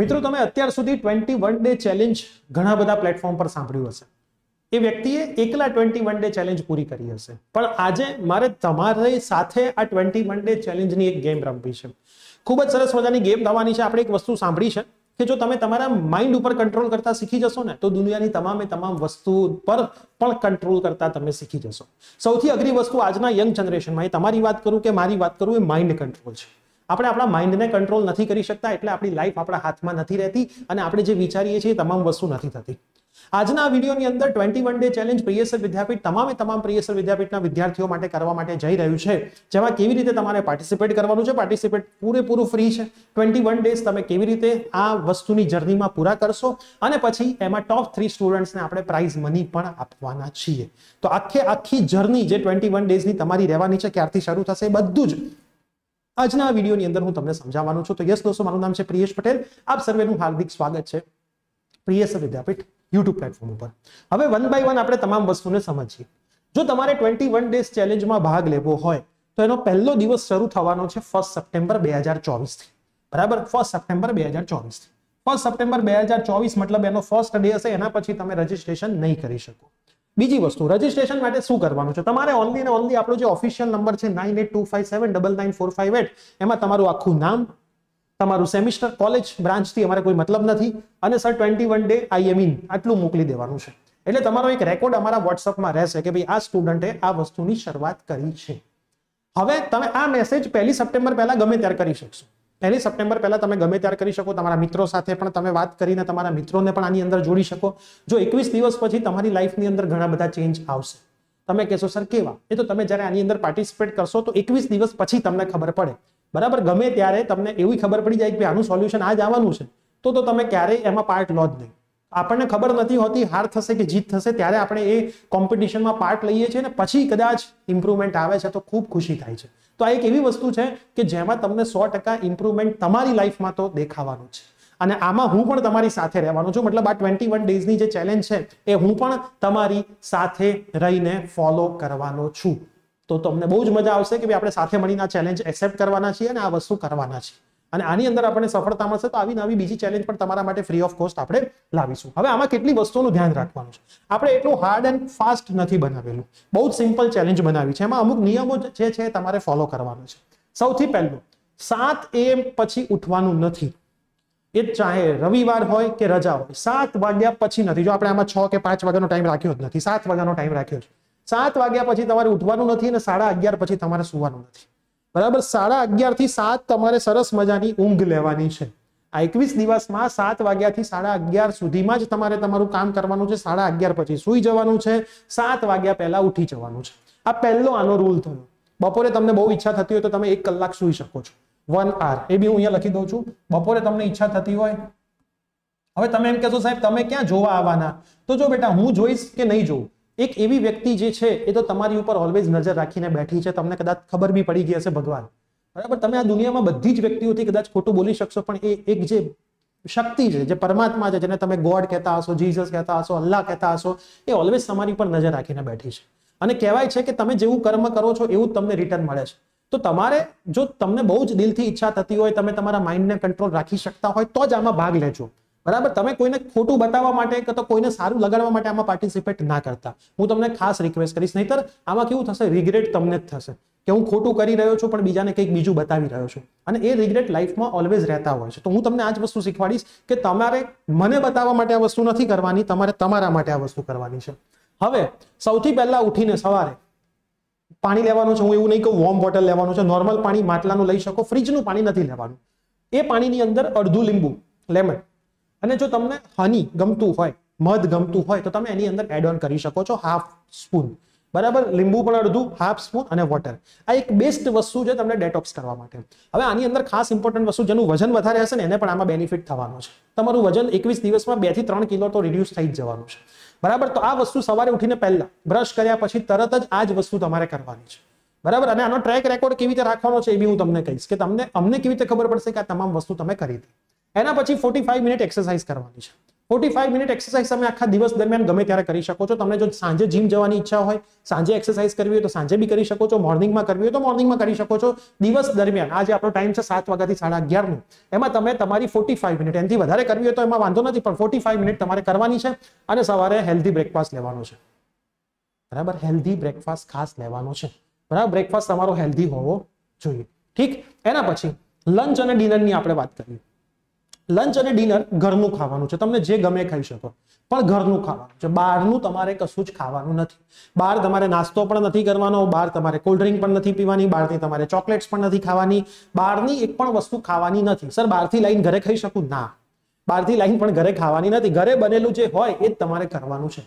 મિત્રો તમે અત્યાર સુધી ટ્વેન્ટી વન ડે ચેલેન્જ ઘણા બધા પ્લેટફોર્મ પર સાંભળ્યું હશે એ વ્યક્તિએ એકલા ટ્વેન્ટી વન ડે ચેલેન્જ પૂરી કરી હશે પણ આજે મારે તમારી સાથે આ ટ્વેન્ટી વન ડે ચેલેન્જની એક ગેમ રમવી છે ખૂબ જ સરસ મજાની ગેમ થવાની છે આપણે એક વસ્તુ સાંભળી છે કે જો તમે તમારા માઇન્ડ ઉપર કંટ્રોલ કરતા શીખી જશો ને તો દુનિયાની તમામે તમામ વસ્તુ પર પણ કંટ્રોલ કરતા તમે શીખી જશો સૌથી અઘરી વસ્તુ આજના યંગ જનરેશનમાં એ તમારી વાત કરું કે મારી વાત કરું એ માઇન્ડ કંટ્રોલ છે આપણે આપણા માઇન્ડને કંટ્રોલ નથી કરી શકતા એટલે આપણી લાઈફ આપણા હાથમાં નથી રહેતી અને આપણે જે વિચારીએ છીએ તમામ વસ્તુ નથી થતી આજના વિડીયોની અંદર twenty one day challenge Priyasar Vidyapeeth તમામે તમામ પ્રિયસર વિદ્યાપીઠના વિદ્યાર્થીઓ માટે કરવા માટે જઈ રહ્યું છે જેમાં કેવી રીતે તમારે પાર્ટિસિપેટ કરવાનું છે પાર્ટિસિપેટ પૂરેપૂરું ફ્રી છે ટ્વેન્ટી વન ડેઝ તમે કેવી રીતે આ વસ્તુની જર્નીમાં પૂરા કરશો અને પછી એમાં ટોપ થ્રી સ્ટુડન્ટ્સને આપણે પ્રાઇઝ મની પણ આપવાના છીએ તો આખે આખી જર્ની જે ટ્વેન્ટી વન ડેઝની તમારી રહેવાની છે ક્યારથી શરૂ થશે બધું જ આજના વિડીયોની અંદર હું તમને સમજાવવાનો છું તો યસ દોસ્તો મારું નામ છે પ્રિયેશ પટેલ આપ સર્વેનું હાર્દિક સ્વાગત છે પ્રિયેશ વિદ્યાપીઠ યુટ્યુબ પ્લેટફોર્મ ઉપર હવે વન બાય વન આપણે તમામ વસ્તુને સમજીએ જો તમારે ટ્વેન્ટી વન ડેઝ ચેલેન્જમાં ભાગ લેવો હોય તો એનો પહેલો દિવસ શરૂ થવાનો છે ફર્સ્ટ સપ્ટેમ્બર બે હજાર ચોવીસથી બરાબર ફર્સ્ટ સપ્ટેમ્બર બે હજાર ચોવીસથી ફર્સ્ટ સપ્ટેમ્બર બે હજાર ચોવીસ મતલબ એનો ફર્સ્ટ ડે હશે એના પછી તમે રજીસ્ટ્રેશન નહીં કરી શકો બીજી વસ્તુ રજીસ્ટ્રેશન માટે શું કરવાનું છે તમારે ઓનલી ને ઓનલી આપણો જે ઓફિશિયલ નંબર છે nine eight two five seven double nine four five eight એમાં તમારું આખું નામ તમારું સેમિસ્ટર કોલેજ બ્રાન્ચથી અમારે કોઈ મતલબ નથી અને sir twenty one day I am in આટલું મોકલી દેવાનું છે એટલે તમારો એક રેકોર્ડ અમારા વોટ્સઅપમાં રહેશે કે ભાઈ આ સ્ટુડન્ટે આ વસ્તુની શરૂઆત કરી છે હવે તમે આ મેસેજ પહેલી સપ્ટેમ્બર પહેલા ગમે ત્યારે કરી શકશો પહેલી સપ્ટેમ્બર પહેલાં તમે ગમે ત્યારે કરી શકો તમારા મિત્રો સાથે પણ તમે વાત કરીને તમારા મિત્રોને પણ આની અંદર જોડી શકો જો એકવીસ દિવસ પછી તમારી લાઈફની અંદર ઘણા બધા ચેન્જ આવશે તમે કહેશો સર કેવા એ તો તમે જ્યારે આની અંદર પાર્ટિસિપેટ કરશો તો એકવીસ દિવસ પછી તમને ખબર પડે બરાબર ગમે ત્યારે તમને એવી ખબર પડી જાય કે આનું સોલ્યુશન આ જ આવવાનું છે તો તો તમે ક્યારેય એમાં પાર્ટ લો જ નહીં આપણને ખબર નથી હોતી હાર થશે કે જીત થશે ત્યારે આપણે એ કોમ્પિટિશનમાં પાર્ટ લઈએ છીએ ને પછી કદાચ ઇમ્પ્રુવમેન્ટ આવે છે તો ખૂબ ખુશી થાય છે તો આ એક એવી વસ્તુ છે કે જેમાં તમને સો ટકા ઇમ્પ્રુવમેન્ટ તમારી લાઈફમાં તો દેખાવાનું છે અને આમાં હું પણ તમારી સાથે રહેવાનું છું મતલબ આ ટ્વેન્ટી વન ડેઝની જે ચેલેન્જ છે એ હું પણ તમારી સાથે રહીને ફોલો કરવાનો છું તો તમને બહુ જ મજા આવશે કે ભાઈ આપણે સાથે મળીને આ ચેલેન્જ એક્સેપ્ટ કરવાના છીએ અને આ વસ્તુ કરવાના છીએ અને આની અંદર આપણને સફળતા મળશે તો આવી નવી બીજી ચેલેન્જ પણ તમારા માટે ફ્રી ઓફ કોસ્ટ આપણે લાવીશું હવે આમાં કેટલી વસ્તુનું ધ્યાન રાખવાનું છે આપણે એટલું હાર્ડ એન્ડ ફાસ્ટ નથી બનાવેલું બહુ સિમ્પલ ચેલેન્જ બનાવી છે એમાં અમુક નિયમો જે છે તમારે ફોલો કરવાનો છે સૌથી પહેલું સાત એમ પછી ઉઠવાનું નથી એ ચાહે રવિવાર હોય કે રજા હોય સાત વાગ્યા પછી નથી જો આપણે આમાં છ કે પાંચ વાગ્યાનો ટાઈમ રાખ્યો જ નથી સાત વાગ્યાનો ટાઈમ રાખ્યો છે સાત વાગ્યા પછી તમારે ઉઠવાનું નથી અને સાડા અગિયાર પછી તમારે સુવાનું નથી બરાબર સાડા અગિયારથી સાત તમારે સરસ મજાની ઊંઘ લેવાની છે આ એકવીસ દિવસમાં સાત વાગ્યાથી સાડા અગિયાર સુધીમાં જ તમારે તમારું કામ કરવાનું છે સાડા અગિયાર પછી સૂઈ જવાનું છે સાત વાગ્યા પહેલા ઉઠી જવાનું છે આ પહેલો આનો રૂલ થયો બપોરે તમને બહુ ઈચ્છા થતી હોય તો તમે એક કલાક સૂઈ શકો છો વન આર એ બી હું અહીંયા લખી દઉં છું બપોરે તમને ઈચ્છા થતી હોય હવે તમે એમ કહેશો સાહેબ તમે ક્યાં જોવા આવવાના તો જો બેટા હું જોઈશ કે નહીં જોઉં એક એવી વ્યક્તિ જે છે એ તો તમારી ઉપર ઓલવેઝ નજર રાખીને બેઠી છે તમને કદાચ ખબર બી પડી ગઈ હશે ભગવાન બરાબર તમે આ દુનિયામાં બધી જ વ્યક્તિઓથી કદાચ ખોટું બોલી શકશો પણ એ એક જે શક્તિ છે જે પરમાત્મા છે જેને તમે ગોડ કહેતા હશો જીઝસ કહેતા હશો અલ્લાહ કહેતા હશો એ ઓલવેઝ તમારી પર નજર રાખીને બેઠી છે અને કહેવાય છે કે તમે જેવું કર્મ કરો છો એવું તમને રિટર્ન મળે છે તો તમારે જો તમને બહુ જ દિલથી ઈચ્છા થતી હોય તમે તમારા માઇન્ડને કંટ્રોલ રાખી શકતા હોય તો જ આમાં ભાગ લેજો બરાબર તમે કોઈને ખોટું બતાવવા માટે કે તો કોઈને સારું લગાડવા માટે આમાં પાર્ટિસિપેટ ના કરતા હું તમને ખાસ રિક્વેસ્ટ કરીશ નહીતર આમાં કેવું થશે રિગ્રેટ તમને જ થશે કે હું ખોટું કરી રહ્યો છું પણ બીજાને કંઈક બીજું બતાવી રહ્યો છું અને એ રિગ્રેટ લાઈફમાં ઓલવેઝ રહેતા હોય છે તો હું તમને આ જ વસ્તુ શીખવાડીશ કે તમારે મને બતાવવા માટે આ વસ્તુ નથી કરવાની તમારે તમારા માટે આ વસ્તુ કરવાની છે હવે સૌથી પહેલા ઉઠીને સવારે પાણી લેવાનું છે હું એવું નહીં કહું વોર્મ બોટલ લેવાનું છે નોર્મલ પાણી માટલાનું લઈ શકો ફ્રીજનું પાણી નથી લેવાનું એ પાણીની અંદર અડધું લીંબુ લેમન અને જો તમને હની ગમતું હોય મધ ગમતું હોય તો તમે એની અંદર એડ ઓન કરી શકો છો હાફ સ્પૂન બરાબર લીંબુ પણ અડધું હાફ સ્પૂન અને વોટર આ એક બેસ્ટ વસ્તુ છે તમને ડેટોક્સ કરવા માટે હવે આની અંદર ખાસ ઇમ્પોર્ટન્ટ વસ્તુ જેનું વજન વધારે હશે ને એને પણ આમાં બેનિફિટ થવાનો છે તમારું વજન એકવીસ દિવસમાં બે થી ત્રણ કિલો તો રિડ્યુસ થઈ જ જવાનું છે બરાબર તો આ વસ્તુ સવારે ઉઠીને પહેલા બ્રશ કર્યા પછી તરત જ આ જ વસ્તુ તમારે કરવાની છે બરાબર અને આનો ટ્રેક રેકોર્ડ કેવી રીતે રાખવાનો છે એ બી હું તમને કહીશ કે તમને અમને કેવી રીતે ખબર પડશે કે આ તમામ વસ્તુ તમે કરી હતી એના પછી ફોર્ટી ફાઈવ મિનિટ એક્સરસાઇઝ કરવાની છે ફોર્ટી ફાઈવ મિનિટ એક્સરસાઇઝ તમે આખા દિવસ દરમિયાન ગમે ત્યારે કરી શકો છો તમને જો સાંજે જીમ જવાની ઈચ્છા હોય સાંજે એક્સરસાઇઝ કરવી હોય તો સાંજે બી કરી શકો છો મોર્નિંગમાં કરવી હોય તો મોર્નિંગમાં કરી શકો છો દિવસ દરમિયાન આજે આપણો ટાઈમ છે સાત વાગ્યાથી સાડા અગિયારનું એમાં તમે તમારી ફોર્ટી ફાઈવ મિનિટ એનાથી વધારે કરવી હોય તો એમાં વાંધો નથી પણ ફોર્ટી ફાઈવ મિનિટ તમારે કરવાની છે અને સવારે હેલ્ધી બ્રેકફાસ્ટ લેવાનો છે બરાબર હેલ્ધી બ્રેકફાસ્ટ ખાસ લેવાનો છે બરાબર બ્રેકફાસ્ટ તમારો હેલ્ધી હોવો જોઈએ ઠીક એના પછી લંચ અને ડિનરની આપણે વાત કરીએ લંચ અને ડિનર ઘરનું ખાવાનું છે તમને જે ગમે ખાઈ શકો પણ ઘરનું ખાવાનું છે બહારનું તમારે કશું જ ખાવાનું નથી બહાર તમારે નાસ્તો પણ નથી કરવાનો બહાર તમારે કોલ્ડ ડ્રિંક પણ નથી પીવાની બહારની તમારે ચોકલેટ્સ પણ નથી ખાવાની બહારની એક પણ વસ્તુ ખાવાની નથી સર બહારથી લાઈન ઘરે ખાઈ શકું ના બહારથી લાઈન પણ ઘરે ખાવાની નથી ઘરે બનેલું જે હોય એ જ તમારે કરવાનું છે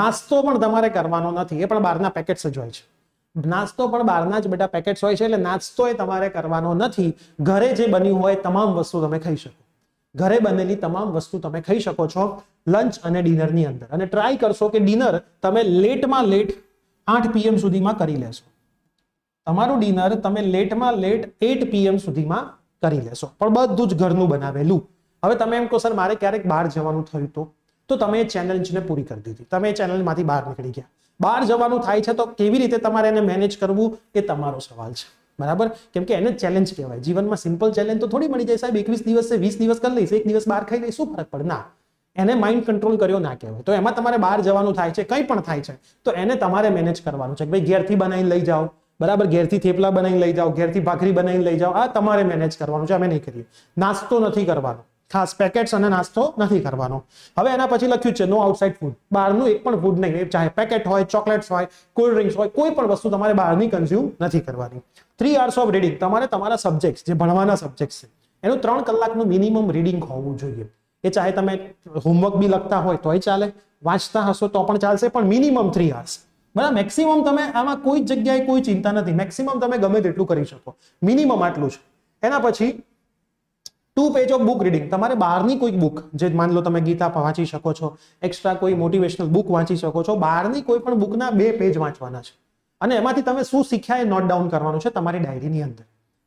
નાસ્તો પણ તમારે કરવાનો નથી એ પણ બહારના પેકેટ્સ જ હોય છે નાસ્તો પણ બહારના જ બેટા પેકેટ્સ હોય છે એટલે નાસ્તો એ તમારે કરવાનો નથી ઘરે જે બન્યું હોય તમામ વસ્તુ તમે ખાઈ શકો ઘરે બનેલી તમામ વસ્તુ તમે ખાઈ શકો છો લંચ અને ડિનરની અંદર અને ટ્રાય કરશો કે ડિનર તમે લેટમાં લેટ આઠ પીએમ સુધીમાં કરી લેશો તમારું ડિનર તમે લેટમાં લેટ એટ પીએમ સુધીમાં કરી લેશો પણ બધું જ ઘરનું બનાવેલું હવે તમે એમ કહો સર મારે ક્યારેક બહાર જવાનું થયું તો તો તમે એ ચેલેન્જને પૂરી કરી દીધી તમે એ ચેલેન્જમાંથી બહાર નીકળી ગયા બહાર જવાનું થાય છે તો કેવી રીતે તમારે એને મેનેજ કરવું એ તમારો સવાલ છે બરાબર કેમ કે એને ચેલેન્જ કહેવાય જીવનમાં સિમ્પલ ચેલેન્જ તો થોડી મળી જાય સાહેબ એકવીસ દિવસ છે વીસ દિવસ કરી લઈશ એક દિવસ બહાર ખાઈ લઈશ શું ફરક પડે ના એને માઇન્ડ કંટ્રોલ કર્યો ના કહેવાય તો એમાં તમારે બહાર જવાનું થાય છે કંઈ પણ થાય છે તો એને તમારે મેનેજ કરવાનું છે કે ભાઈ ઘેરથી બનાવીને લઈ જાઓ બરાબર ઘેરથી થેપલા બનાવીને લઈ જાઓ ઘેરથી ભાખરી બનાવીને લઈ જાઓ આ તમારે મેનેજ કરવાનું છે અમે નહીં કરીએ નાસ્તો નથી કરવાનો ખાસ પેકેટ્સ અને નાસ્તો નથી કરવાનો હવે એના પછી લખ્યું છે નો આઉટસાઇડ ફૂડ બહારનું એક પણ ફૂડ નહીં ચાહે પેકેટ હોય ચોકલેટ્સ હોય કોલ્ડ ડ્રિંક્સ હોય કોઈ પણ વસ્તુ તમારે બહારની કન્ઝ્યુમ નથી કરવાની થ્રી આવર્સ ઓફ રીડિંગ તમારે તમારા સબ્જેક્ટ જે ભણવાના સબ્જેક્ટ છે એનું ત્રણ કલાકનું મિનિમમ રીડિંગ હોવું જોઈએ એ ચાહે તમે હોમવર્ક બી લખતા હોય તોય ચાલે વાંચતા હશો તો પણ ચાલશે પણ મિનિમમ થ્રી આવર્સ બરાબર મેક્સિમમ તમે આમાં કોઈ જગ્યાએ કોઈ ચિંતા નથી મેક્સિમમ તમે ગમે તેટલું કરી શકો મિનિમમ આટલું છે એના પછી two page of book reading તમારે બહારની કોઈ બુક જે માન લો તમે ગીતા વાંચી શકો છો એક્સ્ટ્રા કોઈ મોટિવેશનલ બુક વાંચી શકો છો બહારની કોઈ પણ બુકના બે પેજ વાંચવાના છે અને એમાંથી તમે શું શીખ્યા એ નોટ ડાઉન કરવાનું છે તમારી ડાયરીની અંદર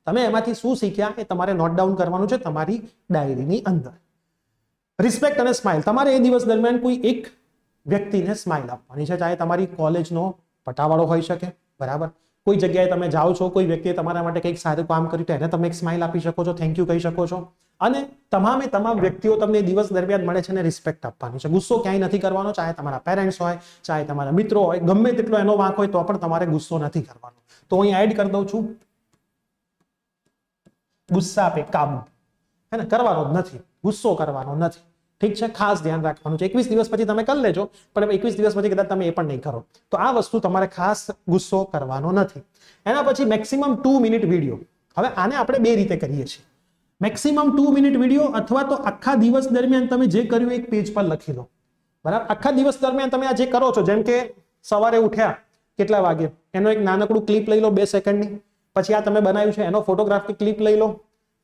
તમે એમાંથી શું શીખ્યા એ તમારે નોટ ડાઉન કરવાનું છે તમારી ડાયરીની અંદર રિસ્પેક્ટ અને સ્માઇલ તમારે એ દિવસ દરમિયાન કોઈ એક વ્યક્તિને સ્માઇલ આપવાની છે ચાહે તમારી કોલેજનો પટાવાળો હોઈ શકે બરાબર કોઈ જગ્યાએ તમે જાઓ છો કોઈ વ્યક્તિએ તમારા માટે કંઈક સારું કામ કર્યું તો એને તમે એક સ્માઇલ આપી શકો છો થેન્ક યુ કહી શકો છો અને તમામે તમામ વ્યક્તિઓ તમને દિવસ દરમિયાન મળે છે અને રિસ્પેક્ટ આપવાનું છે ગુસ્સો ક્યાંય નથી કરવાનો ચાહે તમારા પેરેન્ટ્સ હોય ચાહે તમારા મિત્રો હોય ગમે તેટલો એનો વાંક હોય તો પણ તમારે ગુસ્સો નથી કરવાનો તો હું એડ કરી દઉં છું ગુસ્સા આપે કાબુ હે ને કરવાનો જ નથી ગુસ્સો કરવાનો નથી ઠીક છે ખાસ ધ્યાન રાખવાનું છે એકવીસ દિવસ પછી તમે કરી લેજો પણ એકવીસ દિવસ પછી કદાચ તમે એ પણ નહીં કરો તો આ વસ્તુ તમારે ખાસ ગુસ્સો કરવાનો નથી એના પછી મેક્સિમમ ટુ મિનિટ વિડીયો હવે આને આપણે બે રીતે કરીએ છીએ મેક્સિમમ ટુ મિનિટ વિડીયો અથવા તો આખા દિવસ દરમિયાન તમે જે કર્યું એક પેજ પર લખી લો બરાબર આખા દિવસ દરમિયાન તમે આ જે કરો છો જેમ કે સવારે ઉઠ્યા કેટલા વાગે એનો એક નાનકડું ક્લિપ લઈ લો બે સેકન્ડની પછી આ તમે બનાવ્યું છે એનો ફોટોગ્રાફી ક્લિપ લઈ લો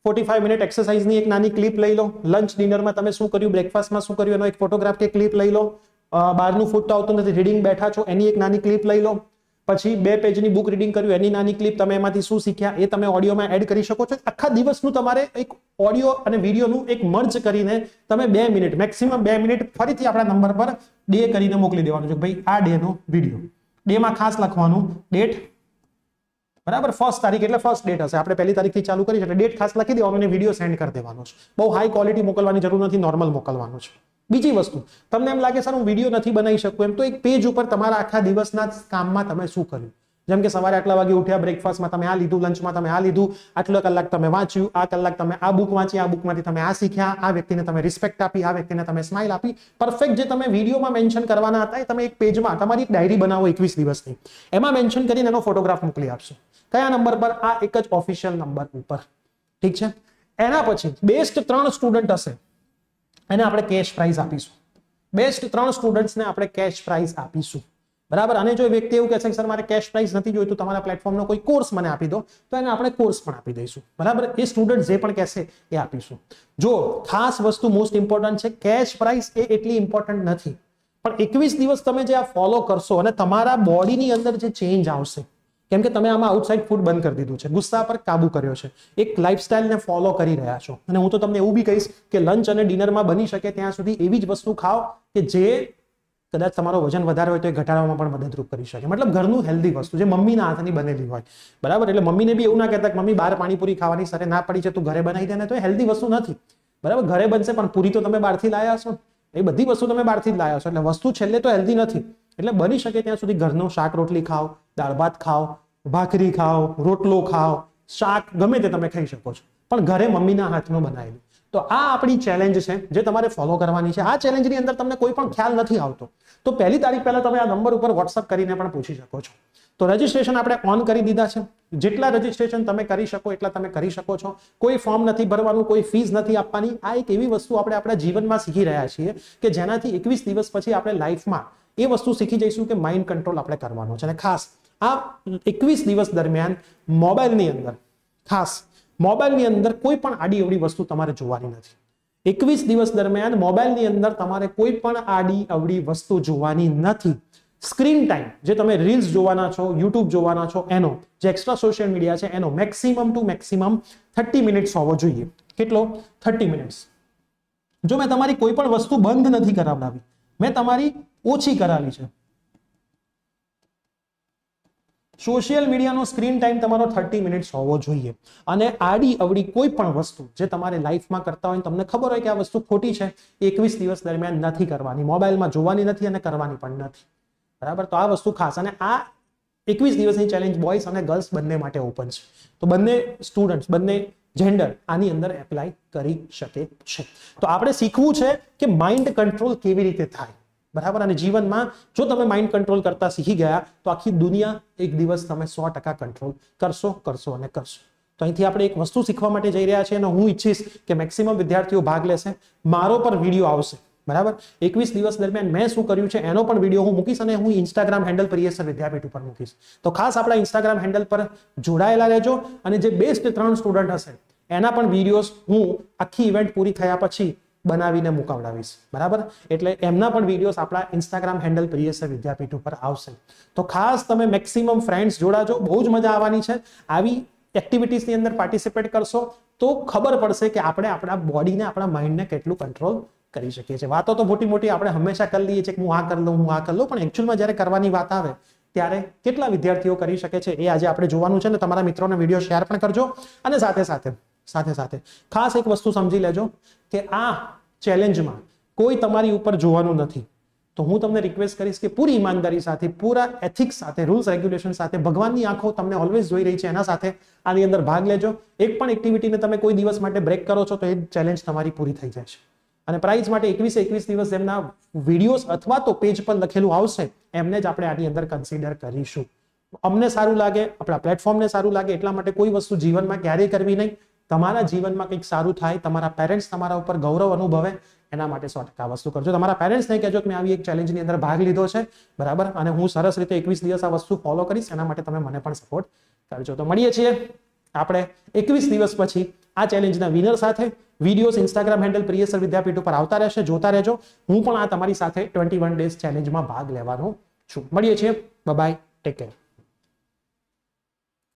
ફોર્ટી ફાઈવ મિનિટ એક્સરસાઇઝની એક નાની ક્લિપ લઈ લો લંચ ડિનરમાં તમે શું કર્યું બ્રેકફાસ્ટમાં શું કર્યું એનો એક ફોટોગ્રાફ કે ક્લિપ લઈ લો બહારનું ફૂડ તો આવતું નથી રીડિંગ બેઠા છો એની એક નાની ક્લિપ લઈ લો પછી બે પેજની બુક રીડિંગ કર્યું એની નાની ક્લિપ તમે એમાંથી શું શીખ્યા એ તમે ઓડિયોમાં એડ કરી શકો છો આખા દિવસનું તમારે એક ઓડિયો અને વિડીયોનું એક મર્જ કરીને તમે બે મિનિટ મેક્સિમમ બે મિનિટ ફરીથી આપણા નંબર પર ડે કરીને મોકલી દેવાનું છે ભાઈ આ ડેનો વિડીયો ડેમાં ખાસ લખવાનું ડેટ બરાબર ફર્સ્ટ તારીખ એટલે ફર્સ્ટ ડેટ હશે આપણે પહેલી તારીખથી ચાલુ કરી છે એટલે ડેટ ખાસ લખી દેવાનું અને વિડીયો સેન્ડ કરી દેવાનો છે બહુ હાઈ ક્વોલિટી મોકલવાની જરૂર નથી નોર્મલ મોકલવાનો છે બીજી વસ્તુ તમને એમ લાગે સર હું વિડીયો નથી બનાવી શકું એમ તો એક પેજ ઉપર તમારા આખા દિવસના કામમાં તમે શું કર્યું જેમ કે સવારે આટલા વાગે ઉઠ્યા બ્રેકફાસ્ટમાં તમે આ લીધું લંચમાં તમે આ લીધું આટલો કલાક તમે વાંચ્યું આ કલાક તમે આ બુક વાંચી આ બુકમાંથી તમે આ શીખ્યા આ વ્યક્તિને તમે રિસ્પેક્ટ આપી આ વ્યક્તિને તમે સ્માઇલ આપી પરફેક્ટ જે તમે વિડીયોમાં મેન્શન કરવાના હતા એ તમે એક પેજમાં તમારી એક ડાયરી બનાવો એકવીસ દિવસની એમાં મેન્શન કરીને એનો ફોટોગ્રાફ મોકલી આપશો કયા નંબર પર આ એક જ ઓફિશિયલ નંબર ઉપર ઠીક છે એના પછી બેસ્ટ ત્રણ સ્ટુડન્ટ હશે એને આપણે કેશ પ્રાઇઝ આપીશું બેસ્ટ ત્રણ સ્ટુડન્ટ્સને આપણે કેશ પ્રાઇઝ આપીશું બરાબર અને જો વ્યક્તિ એવું કહે છે કે સર મારે કેશ પ્રાઇસ નથી જોઈતું તમારા પ્લેટફોર્મનો કોઈ કોર્સ મને આપી દો તો એને આપણે કોર્સ પણ આપી દઈશું બરાબર એ સ્ટુડન્ટ જે પણ કહેશે એ આપીશું જો ખાસ વસ્તુ મોસ્ટ ઇમ્પોર્ટન્ટ છે કેશ પ્રાઇસ એ એટલી ઇમ્પોર્ટન્ટ નથી પણ એકવીસ દિવસ તમે જે આ ફોલો કરશો અને તમારા બોડીની અંદર જે ચેન્જ આવશે કેમ કે તમે આમાં આઉટસાઇડ ફૂડ બંધ કરી દીધું છે ગુસ્સા પર કાબુ કર્યો છે એક લાઇફસ્ટાઇલને ફોલો કરી રહ્યા છો અને હું તો તમને એવું બી કહીશ કે લંચ અને ડિનરમાં બની શકે ત્યાં સુધી એવી જ વસ્તુ ખાઓ કે જે કદાચ તમારો વજન વધારે હોય તો એ ઘટાડવામાં પણ મદદરૂપ કરી શકે મતલબ ઘરનું હેલ્ધી વસ્તુ જે મમ્મીના હાથની બનેલી હોય બરાબર એટલે મમ્મીને બી એવું ના કહેતા કે મમ્મી બહાર પાણીપુરી ખાવાની સરે ના પડી છે તું ઘરે બનાવી દે ને તો એ હેલ્ધી વસ્તુ નથી બરાબર ઘરે બનશે પણ પૂરી તો તમે બહારથી લાયા છો એ બધી વસ્તુ તમે બહારથી જ લાયા છો એટલે વસ્તુ છેલ્લે તો હેલ્ધી નથી એટલે બની શકે ત્યાં સુધી ઘરનું શાક રોટલી ખાઓ દાળ ભાત ખાઓ ભાખરી ખાઓ રોટલો ખાઓ શાક ગમે તે તમે ખાઈ શકો છો પણ ઘરે મમ્મીના હાથનું બનાવેલું તો આ આપણી ચેલેન્જ છે જે તમારે ફોલો કરવાની છે આ ચેલેન્જની અંદર તમને કોઈ પણ ખ્યાલ નથી આવતો તો પહેલી તારીખ પહેલાં તમે આ નંબર ઉપર વોટ્સઅપ કરીને પણ પૂછી શકો છો તો રજીસ્ટ્રેશન આપણે ઓન કરી દીધા છે જેટલા રજીસ્ટ્રેશન તમે કરી શકો એટલા તમે કરી શકો છો કોઈ ફોર્મ નથી ભરવાનું કોઈ ફીઝ નથી આપવાની આ એક એવી વસ્તુ આપણે આપણા જીવનમાં શીખી રહ્યા છીએ કે જેનાથી એકવીસ દિવસ પછી આપણે લાઈફમાં એ વસ્તુ શીખી જઈશું કે માઇન્ડ કંટ્રોલ આપણે કરવાનો છે અને ખાસ આ એકવીસ દિવસ દરમિયાન મોબાઈલની અંદર ખાસ મોબાઈલની અંદર કોઈ પણ આડી અવડી વસ્તુ તમારે જોવાની નથી એકવીસ દિવસ દરમિયાન મોબાઈલની અંદર તમારે કોઈ પણ આડી અવડી વસ્તુ જોવાની નથી સ્ક્રીન ટાઈમ જે તમે રીલ્સ જોવાના છો યુટ્યુબ જોવાના છો એનો જે એક્સ્ટ્રા સોશિયલ મીડિયા છે એનો maximum to maximum thirty minutes હોવો જોઈએ કેટલો થર્ટી મિનિટ્સ જો મેં તમારી કોઈ પણ વસ્તુ બંધ નથી કરાવડાવી મેં તમારી ઓછી કરાવી છે સોશિયલ મીડિયાનો સ્ક્રીન ટાઈમ તમારો થર્ટી મિનિટ્સ હોવો જોઈએ અને આડી અવડી કોઈ પણ વસ્તુ જે તમારે લાઈફમાં કરતા હોય તમને ખબર હોય કે આ વસ્તુ ખોટી છે એકવીસ દિવસ દરમિયાન નથી કરવાની મોબાઈલમાં જોવાની નથી અને કરવાની પણ નથી બરાબર તો આ વસ્તુ ખાસ અને આ એકવીસ દિવસની ચેલેન્જ બોયઝ અને ગર્લ્સ બંને માટે ઓપન છે તો બંને સ્ટુડન્ટ્સ બંને જેન્ડર આની અંદર એપ્લાય કરી શકે છે તો આપણે શીખવું છે કે માઇન્ડ કંટ્રોલ કેવી રીતે થાય બરાબર અને જીવનમાં જો તમે માઇન્ડ કંટ્રોલ કરતા શીખી ગયા તો આખી દુનિયા એક દિવસ તમે સો કંટ્રોલ કરશો કરશો અને કરશો તો અહીંથી આપણે એક વસ્તુ શીખવા માટે જઈ રહ્યા છીએ અને હું ઈચ્છીશ કે મેક્સિમમ વિદ્યાર્થીઓ ભાગ લેશે મારો પણ વિડીયો આવશે બરાબર એકવીસ દિવસ દરમિયાન મેં શું કર્યું છે એનો પણ વિડીયો હું મૂકીશ અને હું ઇન્સ્ટાગ્રામ હેન્ડલ પ્રિયેસર વિદ્યાપીઠ ઉપર મૂકીશ તો ખાસ આપણા ઇન્સ્ટાગ્રામ હેન્ડલ પર જોડાયેલા રહેજો અને જે બેસ્ટ ત્રણ સ્ટુડન્ટ હશે એના પણ વિડીયોઝ હું આખી ઇવેન્ટ પૂરી થયા પછી બનાવીને મુકાવડાવીશ બરાબર એટલે એમના પણ વિડીયોઝ આપણા ઇન્સ્ટાગ્રામ હેન્ડલ પીએસએ વિદ્યાપીઠ ઉપર આવશે તો ખાસ તમે મેક્સિમમ ફ્રેન્ડ્સ જોડાજો બહુ જ મજા આવવાની છે આવી એક્ટિવિટીઝની અંદર પાર્ટિસિપેટ કરશો તો ખબર પડશે કે આપણે આપણા બોડીને આપણા માઇન્ડને કેટલું કંટ્રોલ કરી શકીએ છીએ વાતો તો મોટી મોટી આપણે હંમેશા કરી લઈએ છીએ કે હું આ કરી લઉં હું આ કરી લઉં પણ એકચ્યુઅલમાં જ્યારે કરવાની વાત આવે ત્યારે કેટલા વિદ્યાર્થીઓ કરી શકે છે એ આજે આપણે જોવાનું છે ને તમારા મિત્રોને વિડીયો શેર પણ કરજો અને સાથે સાથે સાથે સાથે ખાસ એક વસ્તુ સમજી લેજો કે આ ચેલેન્જમાં કોઈ તમારી ઉપર જોવાનું નથી તો હું તમને રિક્વેસ્ટ કરીશ કે પૂરી ઈમાનદારી સાથે પૂરા એથિક્સ સાથે રૂલ્સ રેગ્યુલેશન સાથે ભગવાનની આંખો તમને ઓલવેઝ જોઈ રહી છે એના સાથે આની અંદર ભાગ લેજો એક પણ એક્ટિવિટીને તમે કોઈ દિવસ માટે બ્રેક કરો છો તો એ ચેલેન્જ તમારી પૂરી થઈ જાય છે અને પ્રાઇઝ માટે એકવીસ એકવીસ દિવસ એમના વિડીયોઝ અથવા તો પેજ પર લખેલું આવશે એમને જ આપણે આની અંદર કન્સિડર કરીશું અમને સારું લાગે આપણા પ્લેટફોર્મને સારું લાગે એટલા માટે કોઈ વસ્તુ જીવનમાં ક્યારેય કરવી નહીં તમારા જીવનમાં કંઈક સારું થાય તમારા પેરેન્ટ્સ તમારા ઉપર ગૌરવ અનુભવે એના માટે સો ટકા વસ્તુ કરજો તમારા પેરેન્ટ્સને કહેજો કે મેં આવી એક ચેલેન્જની અંદર ભાગ લીધો છે બરાબર અને હું સરસ રીતે એકવીસ દિવસ આ વસ્તુ ફોલો કરીશ એના માટે તમે મને પણ સપોર્ટ કરજો તો મળીએ છીએ આપણે એકવીસ દિવસ પછી આ ચેલેન્જના વિનર સાથે videos Instagram handle Priyasar Vidyapeeth ઉપર આવતા રહેશે જોતા રહેજો હું પણ આ તમારી સાથે ટ્વેન્ટી વન ડેઝ ચેલેન્જમાં ભાગ લેવાનો છું મળીએ છીએ બાય ટેક કેર